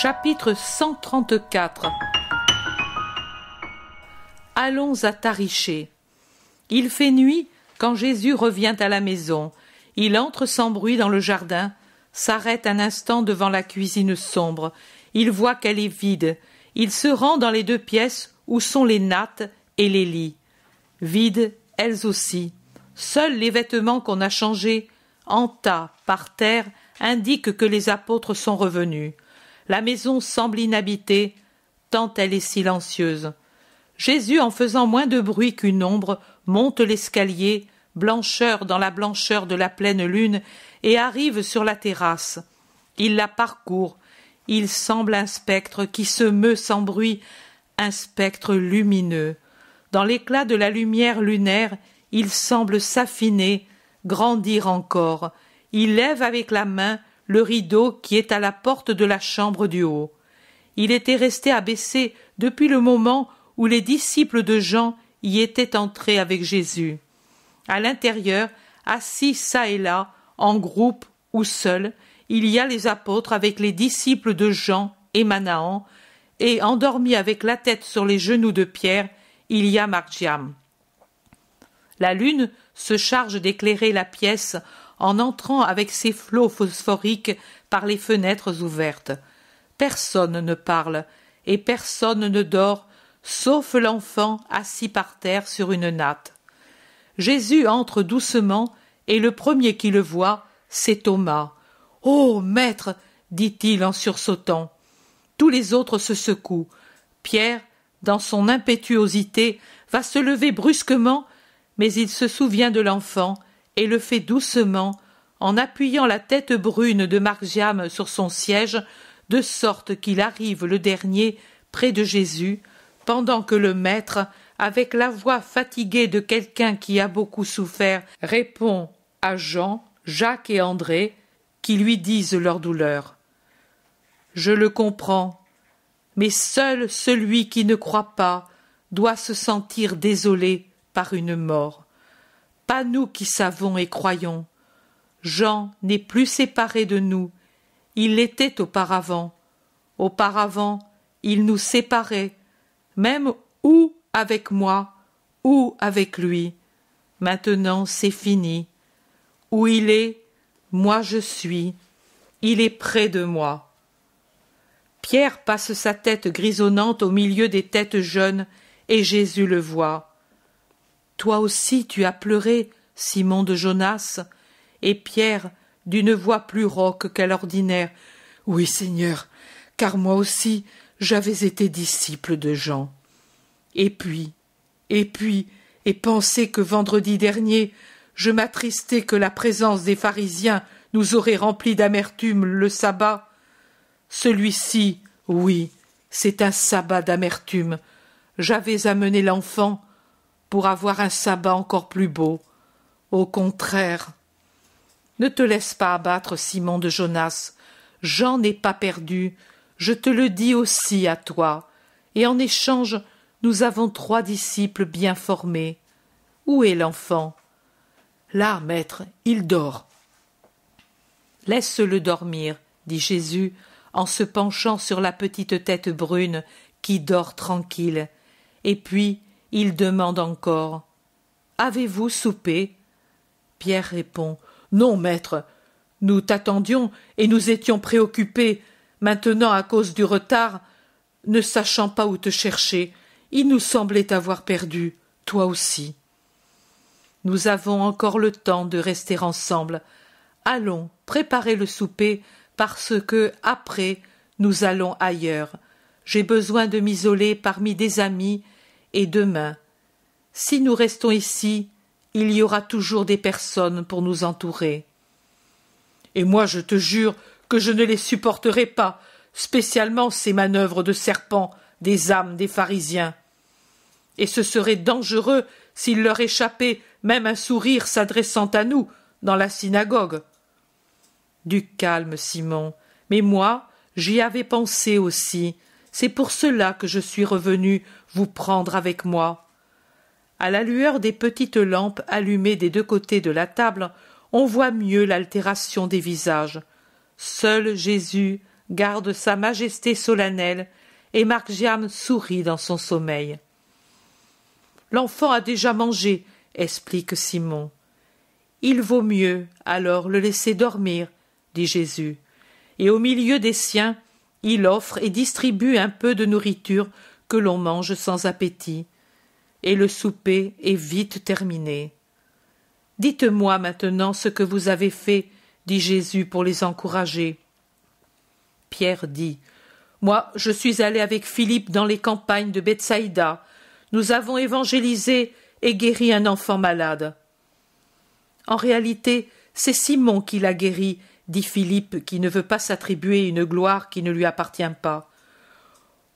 Chapitre 134 Allons à Tariché. Il fait nuit quand Jésus revient à la maison. Il entre sans bruit dans le jardin, s'arrête un instant devant la cuisine sombre. Il voit qu'elle est vide. Il se rend dans les deux pièces où sont les nattes et les lits. Vides, elles aussi. Seuls les vêtements qu'on a changés, en tas, par terre, indiquent que les apôtres sont revenus. La maison semble inhabitée, tant elle est silencieuse. Jésus, en faisant moins de bruit qu'une ombre, monte l'escalier, blancheur dans la blancheur de la pleine lune, et arrive sur la terrasse. Il la parcourt. Il semble un spectre qui se meut sans bruit, un spectre lumineux. Dans l'éclat de la lumière lunaire, il semble s'affiner, grandir encore. Il lève avec la main le rideau qui est à la porte de la chambre du haut. Il était resté abaissé depuis le moment où les disciples de Jean y étaient entrés avec Jésus. À l'intérieur, assis çà et là, en groupe ou seuls, il y a les apôtres avec les disciples de Jean et Manahan, et endormi avec la tête sur les genoux de Pierre, il y a Margiam. La lune se charge d'éclairer la pièce en entrant avec ses flots phosphoriques par les fenêtres ouvertes. Personne ne parle et personne ne dort, sauf l'enfant assis par terre sur une natte. Jésus entre doucement, et le premier qui le voit, c'est Thomas. Oh. Maître. dit il en sursautant. Tous les autres se secouent. Pierre, dans son impétuosité, va se lever brusquement mais il se souvient de l'enfant et le fait doucement en appuyant la tête brune de Margiam sur son siège, de sorte qu'il arrive le dernier près de Jésus, pendant que le maître, avec la voix fatiguée de quelqu'un qui a beaucoup souffert, répond à Jean, Jacques et André, qui lui disent leur douleur. Je le comprends, mais seul celui qui ne croit pas doit se sentir désolé par une mort. Pas nous qui savons et croyons. Jean n'est plus séparé de nous. Il l'était auparavant. Auparavant, il nous séparait, même ou avec moi, ou avec lui. Maintenant, c'est fini. Où il est, moi je suis. Il est près de moi. Pierre passe sa tête grisonnante au milieu des têtes jeunes, et Jésus le voit. Toi aussi tu as pleuré, Simon de Jonas, et Pierre, d'une voix plus rauque qu'à l'ordinaire. Oui, Seigneur, car moi aussi j'avais été disciple de Jean. Et puis, et puis, et penser que vendredi dernier, je m'attristais que la présence des pharisiens nous aurait rempli d'amertume le sabbat. Celui-ci, oui, c'est un sabbat d'amertume. J'avais amené l'enfant, pour avoir un sabbat encore plus beau. Au contraire. Ne te laisse pas abattre, Simon de Jonas. Jean n'est pas perdu. Je te le dis aussi à toi. Et en échange, nous avons trois disciples bien formés. Où est l'enfant Là, maître, il dort. Laisse-le dormir, dit Jésus en se penchant sur la petite tête brune qui dort tranquille. Et puis, il demande encore Avez-vous soupé Pierre répond Non, maître. Nous t'attendions et nous étions préoccupés. Maintenant, à cause du retard, ne sachant pas où te chercher, il nous semblait t'avoir perdu, toi aussi. Nous avons encore le temps de rester ensemble. Allons, préparez le souper, parce que, après, nous allons ailleurs. J'ai besoin de m'isoler parmi des amis et demain. Si nous restons ici, il y aura toujours des personnes pour nous entourer. Et moi je te jure que je ne les supporterai pas, spécialement ces manœuvres de serpents, des âmes des pharisiens. Et ce serait dangereux s'il leur échappait même un sourire s'adressant à nous dans la synagogue. Du calme, Simon, mais moi j'y avais pensé aussi, c'est pour cela que je suis revenu vous prendre avec moi. À la lueur des petites lampes allumées des deux côtés de la table, on voit mieux l'altération des visages. Seul Jésus garde sa majesté solennelle, et Marc sourit dans son sommeil. L'enfant a déjà mangé, explique Simon. Il vaut mieux alors le laisser dormir, dit Jésus. Et au milieu des siens, il offre et distribue un peu de nourriture que l'on mange sans appétit, et le souper est vite terminé. Dites-moi maintenant ce que vous avez fait, dit Jésus pour les encourager. Pierre dit Moi, je suis allé avec Philippe dans les campagnes de Bethsaïda. Nous avons évangélisé et guéri un enfant malade. En réalité, c'est Simon qui l'a guéri dit Philippe, qui ne veut pas s'attribuer une gloire qui ne lui appartient pas.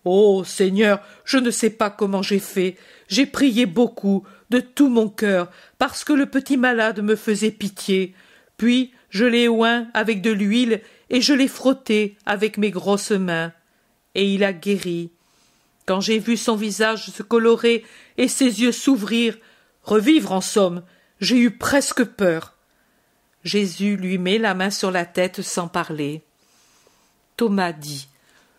Oh. Seigneur, je ne sais pas comment j'ai fait. J'ai prié beaucoup, de tout mon cœur, parce que le petit malade me faisait pitié. Puis je l'ai oint avec de l'huile, et je l'ai frotté avec mes grosses mains. Et il a guéri. Quand j'ai vu son visage se colorer et ses yeux s'ouvrir, revivre en somme, j'ai eu presque peur. Jésus lui met la main sur la tête sans parler. Thomas dit.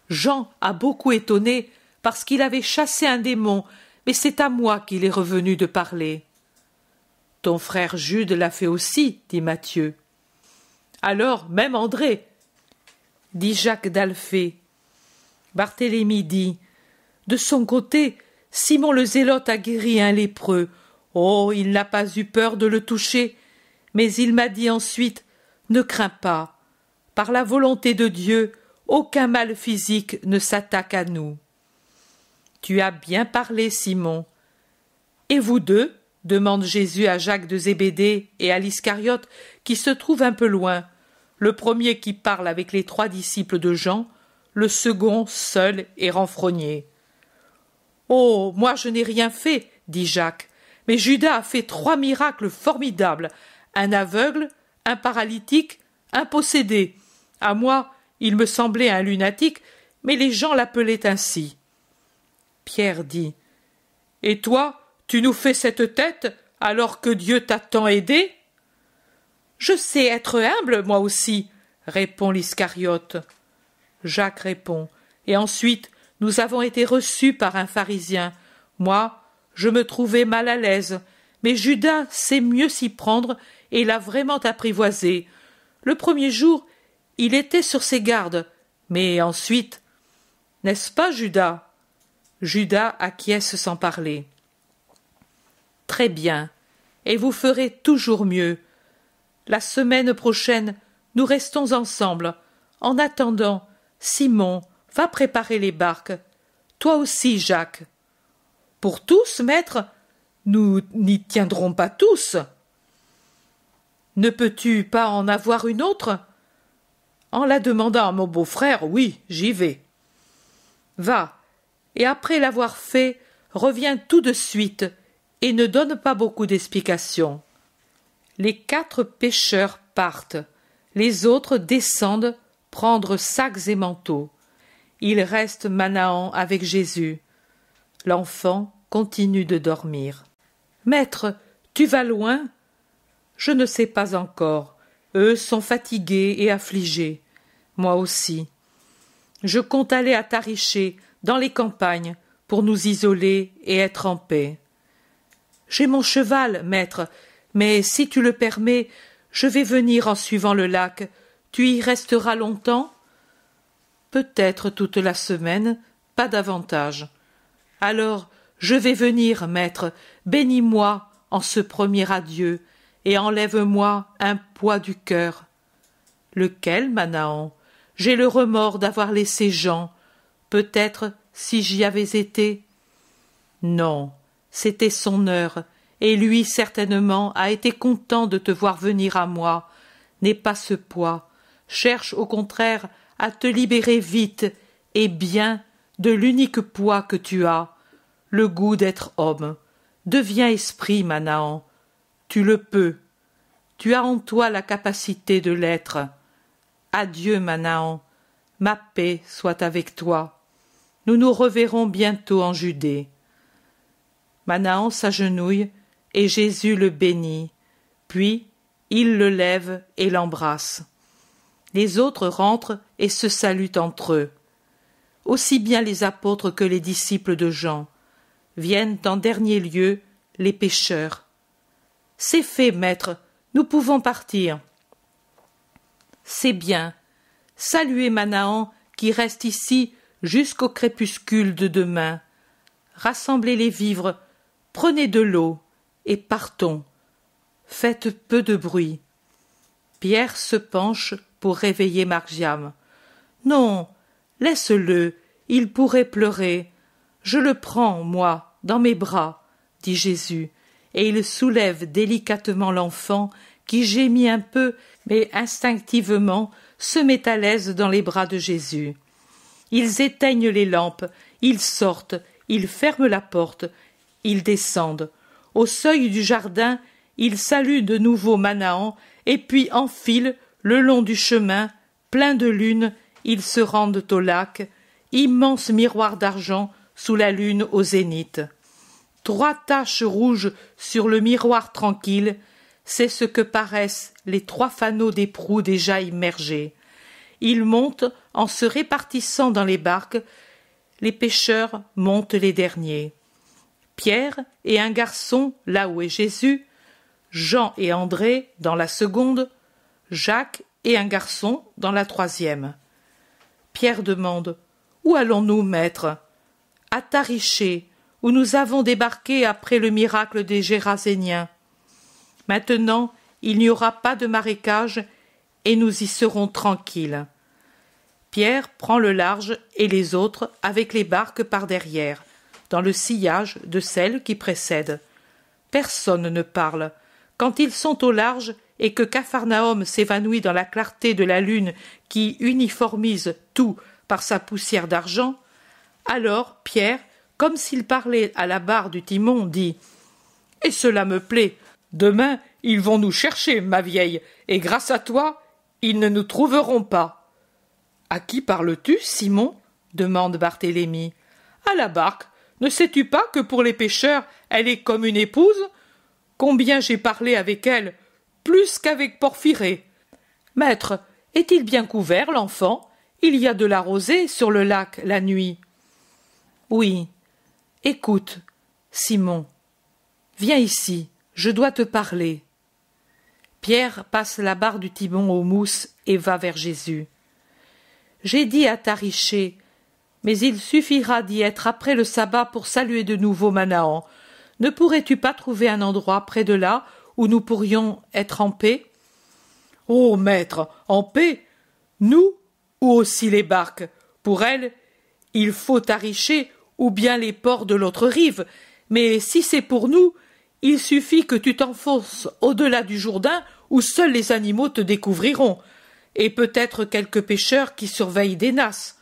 Jean a beaucoup étonné parce qu'il avait chassé un démon, mais c'est à moi qu'il est revenu de parler. Ton frère Jude l'a fait aussi, dit Matthieu. Alors même André, dit Jacques d'Alphée. Barthélemy dit. De son côté, Simon le Zélote a guéri un lépreux. Oh. Il n'a pas eu peur de le toucher, mais il m'a dit ensuite Ne crains pas. Par la volonté de Dieu, aucun mal physique ne s'attaque à nous. Tu as bien parlé, Simon. Et vous deux demande Jésus à Jacques de Zébédée et à l'Iscariote, qui se trouvent un peu loin, le premier qui parle avec les trois disciples de Jean, le second seul et renfrogné. Oh. Moi je n'ai rien fait, dit Jacques, mais Judas a fait trois miracles formidables un aveugle, un paralytique, un possédé. À moi, il me semblait un lunatique, mais les gens l'appelaient ainsi. Pierre dit Et toi, tu nous fais cette tête alors que Dieu t'a tant aidé Je sais être humble, moi aussi, répond l'Iscariote. Jacques répond Et ensuite, nous avons été reçus par un pharisien. Moi, je me trouvais mal à l'aise, mais Judas sait mieux s'y prendre et l'a vraiment apprivoisé. Le premier jour, il était sur ses gardes, mais ensuite. N'est-ce pas, Judas Judas acquiesce sans parler. Très bien, et vous ferez toujours mieux. La semaine prochaine, nous restons ensemble. En attendant, Simon, va préparer les barques. Toi aussi, Jacques. Pour tous, maître nous n'y tiendrons pas tous. Ne peux-tu pas en avoir une autre En la demandant à mon beau-frère, oui, j'y vais. Va, et après l'avoir fait, reviens tout de suite et ne donne pas beaucoup d'explications. Les quatre pêcheurs partent, les autres descendent prendre sacs et manteaux. Il reste Manaan avec Jésus. L'enfant continue de dormir. Maître, tu vas loin Je ne sais pas encore. Eux sont fatigués et affligés. Moi aussi. Je compte aller à Tariché, dans les campagnes, pour nous isoler et être en paix. J'ai mon cheval, maître, mais si tu le permets, je vais venir en suivant le lac. Tu y resteras longtemps Peut-être toute la semaine, pas davantage. Alors, je vais venir, maître, bénis-moi en ce premier adieu, et enlève-moi un poids du cœur. Lequel, Manahan J'ai le remords d'avoir laissé Jean. Peut-être si j'y avais été. Non, c'était son heure, et lui certainement a été content de te voir venir à moi. N'aie pas ce poids. Cherche au contraire à te libérer vite et bien de l'unique poids que tu as, le goût d'être homme. Deviens esprit, Manaan. Tu le peux. Tu as en toi la capacité de l'être. Adieu, Manaan. Ma paix soit avec toi. Nous nous reverrons bientôt en Judée. Manaan s'agenouille et Jésus le bénit. Puis il le lève et l'embrasse. Les autres rentrent et se saluent entre eux, aussi bien les apôtres que les disciples de Jean viennent en dernier lieu les pêcheurs C'est fait, maître, nous pouvons partir. C'est bien. Saluez Manahan qui reste ici jusqu'au crépuscule de demain. Rassemblez les vivres, prenez de l'eau et partons. Faites peu de bruit. Pierre se penche pour réveiller Margiam. Non, laisse-le, il pourrait pleurer. Je le prends, moi, dans mes bras, dit Jésus, et il soulève délicatement l'enfant, qui gémit un peu, mais instinctivement se met à l'aise dans les bras de Jésus. Ils éteignent les lampes, ils sortent, ils ferment la porte, ils descendent. Au seuil du jardin, ils saluent de nouveau Manahan, et puis enfilent le long du chemin, plein de lune, ils se rendent au lac, immense miroir d'argent sous la lune au zénith. Trois taches rouges sur le miroir tranquille, c'est ce que paraissent les trois fanaux des proues déjà immergés. Ils montent en se répartissant dans les barques, les pêcheurs montent les derniers. Pierre et un garçon là où est Jésus, Jean et André dans la seconde, Jacques et un garçon dans la troisième. Pierre demande Où allons-nous, maître à où nous avons débarqué après le miracle des Géraséniens. Maintenant, il n'y aura pas de marécage et nous y serons tranquilles. Pierre prend le large et les autres avec les barques par derrière, dans le sillage de celle qui précède. Personne ne parle. Quand ils sont au large et que Capharnaüm s'évanouit dans la clarté de la lune qui uniformise tout par sa poussière d'argent, alors Pierre, comme s'il parlait à la barre du timon, dit Et cela me plaît. Demain, ils vont nous chercher, ma vieille, et grâce à toi, ils ne nous trouveront pas. À qui parles-tu, Simon demande Barthélemy. À la barque. Ne sais-tu pas que pour les pêcheurs, elle est comme une épouse Combien j'ai parlé avec elle, plus qu'avec Porphyré. »« Maître, est-il bien couvert, l'enfant Il y a de la rosée sur le lac la nuit. Oui. Écoute, Simon. Viens ici, je dois te parler. Pierre passe la barre du Timon aux mousses et va vers Jésus. J'ai dit à Tariché, mais il suffira d'y être après le sabbat pour saluer de nouveau Manahan. Ne pourrais-tu pas trouver un endroit près de là où nous pourrions être en paix Oh, maître, en paix Nous ou aussi les barques Pour elles, il faut taricher ou bien les ports de l'autre rive, mais si c'est pour nous, il suffit que tu t'enfonces au-delà du Jourdain où seuls les animaux te découvriront, et peut-être quelques pêcheurs qui surveillent des nasses.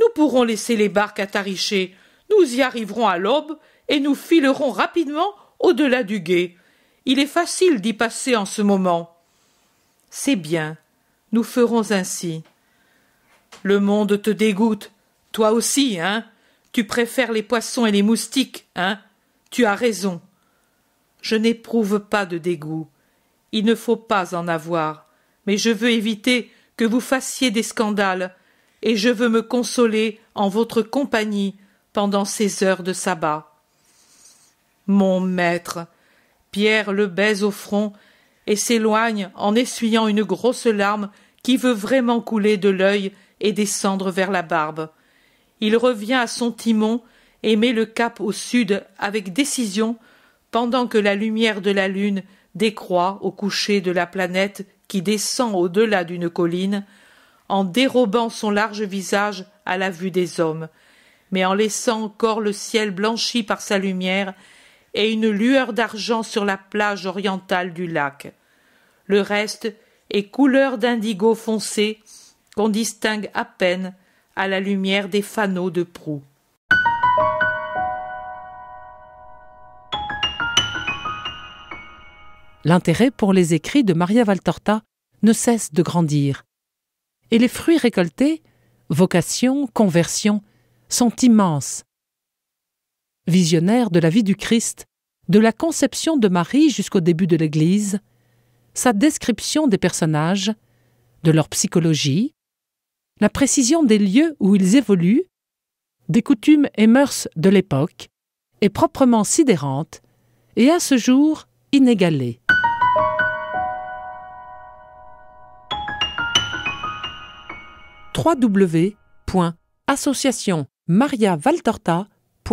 Nous pourrons laisser les barques à attarichées, nous y arriverons à l'aube et nous filerons rapidement au-delà du gué. Il est facile d'y passer en ce moment. C'est bien, nous ferons ainsi. Le monde te dégoûte, toi aussi, hein? Tu préfères les poissons et les moustiques, hein Tu as raison. Je n'éprouve pas de dégoût. Il ne faut pas en avoir. Mais je veux éviter que vous fassiez des scandales, et je veux me consoler en votre compagnie pendant ces heures de sabbat. Mon maître. Pierre le baise au front et s'éloigne en essuyant une grosse larme qui veut vraiment couler de l'œil et descendre vers la barbe il revient à son timon et met le cap au sud avec décision pendant que la lumière de la lune décroît au coucher de la planète qui descend au-delà d'une colline, en dérobant son large visage à la vue des hommes, mais en laissant encore le ciel blanchi par sa lumière et une lueur d'argent sur la plage orientale du lac. Le reste est couleur d'indigo foncé qu'on distingue à peine à la lumière des fanaux de proue. L'intérêt pour les écrits de Maria Valtorta ne cesse de grandir. Et les fruits récoltés, vocation, conversion, sont immenses. Visionnaire de la vie du Christ, de la conception de Marie jusqu'au début de l'Église, sa description des personnages, de leur psychologie, la précision des lieux où ils évoluent, des coutumes et mœurs de l'époque, est proprement sidérante et à ce jour inégalée. www.associationmariavaltorta.fr